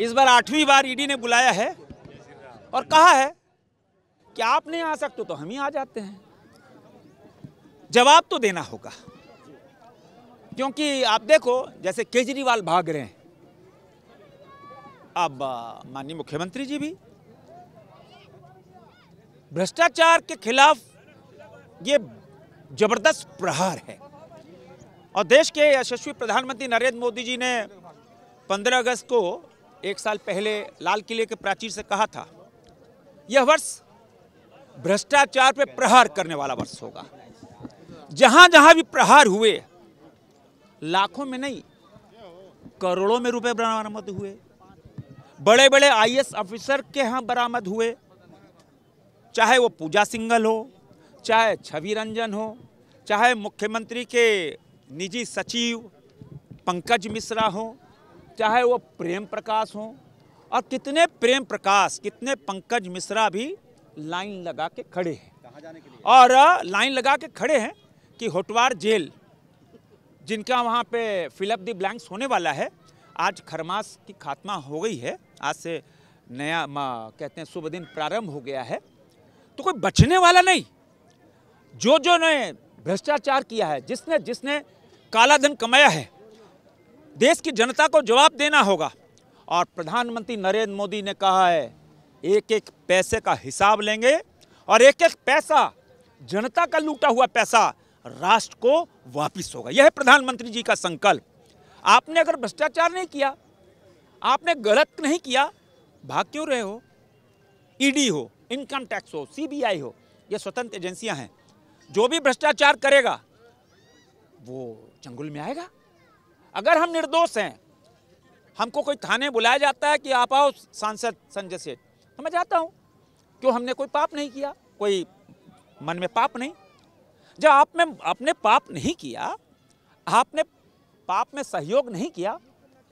इस बार आठवीं बार ED e ने बुलाया है और कहा है कि आप नहीं आ सकते तो हम ही आ जाते हैं जवाब तो देना होगा क्योंकि आप देखो जैसे केजरीवाल भाग रहे हैं अब माननीय मुख्यमंत्री जी भी भ्रष्टाचार के खिलाफ ये जबरदस्त प्रहार है और देश के यशस्वी प्रधानमंत्री नरेंद्र मोदी जी ने 15 अगस्त को एक साल पहले लाल किले के प्राचीर से कहा था यह वर्ष भ्रष्टाचार पर प्रहार करने वाला वर्ष होगा जहां जहां भी प्रहार हुए लाखों में नहीं करोड़ों में रुपए बरामद हुए बड़े बड़े आईएएस ऑफिसर के यहाँ बरामद हुए चाहे वो पूजा सिंगल हो चाहे छवि रंजन हो चाहे मुख्यमंत्री के निजी सचिव पंकज मिश्रा हो चाहे वो प्रेम प्रकाश हों और कितने प्रेम प्रकाश कितने पंकज मिश्रा भी लाइन लगा के खड़े हैं और लाइन लगा के खड़े हैं कि होटवार जेल जिनका वहाँ पे फिलअप दी ब्लैंक्स होने वाला है आज खरमास की खात्मा हो गई है आज से नया कहते हैं शुभ दिन प्रारंभ हो गया है तो कोई बचने वाला नहीं जो जो ने भ्रष्टाचार किया है जिसने जिसने काला धन कमाया है देश की जनता को जवाब देना होगा और प्रधानमंत्री नरेंद्र मोदी ने कहा है एक एक पैसे का हिसाब लेंगे और एक एक पैसा जनता का लूटा हुआ पैसा राष्ट्र को वापस होगा यह प्रधानमंत्री जी का संकल्प आपने अगर भ्रष्टाचार नहीं किया आपने गलत नहीं किया भाग क्यों रहे हो ईडी e हो इनकम टैक्स हो सीबीआई हो ये स्वतंत्र एजेंसियां हैं जो भी भ्रष्टाचार करेगा वो चंगुल में आएगा अगर हम निर्दोष हैं हमको कोई थाने बुलाया जाता है कि आप आओ सांसद संजय सेठ तो मैं जाता हूँ क्यों हमने कोई पाप नहीं किया कोई मन में पाप नहीं जब आप में आपने पाप नहीं किया आपने पाप में सहयोग नहीं किया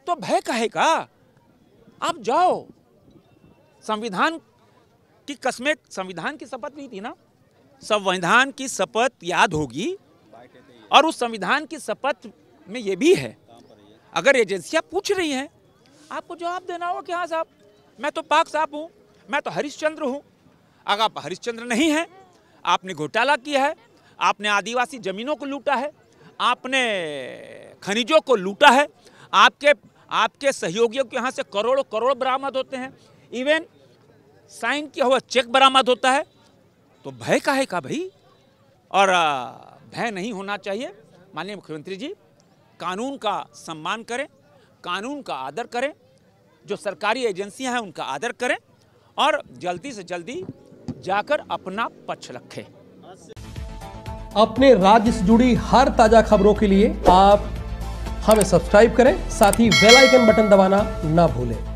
तो भय कहेगा आप जाओ संविधान की कस्में संविधान की शपथ ली थी ना संविधान की शपथ याद होगी और उस संविधान की शपथ में ये भी है अगर एजेंसियाँ पूछ रही हैं आपको जवाब देना होगा कि हाँ साहब मैं तो पाक साहब हूँ मैं तो हरिश्चंद्र हूँ अगर आप हरिश्चंद्र नहीं हैं आपने घोटाला किया है आपने आदिवासी ज़मीनों को लूटा है आपने खनिजों को लूटा है आपके आपके सहयोगियों के यहाँ से करोड़ों करोड़ बरामद होते हैं इवन साइन किया हुआ चेक बरामद होता है तो भय का है का भाई और भय नहीं होना चाहिए माननीय मुख्यमंत्री जी कानून का सम्मान करें कानून का आदर करें जो सरकारी एजेंसियां हैं उनका आदर करें और जल्दी से जल्दी जाकर अपना पक्ष रखें अपने राज्य से जुड़ी हर ताजा खबरों के लिए आप हमें सब्सक्राइब करें साथ ही बेल आइकन बटन दबाना ना भूलें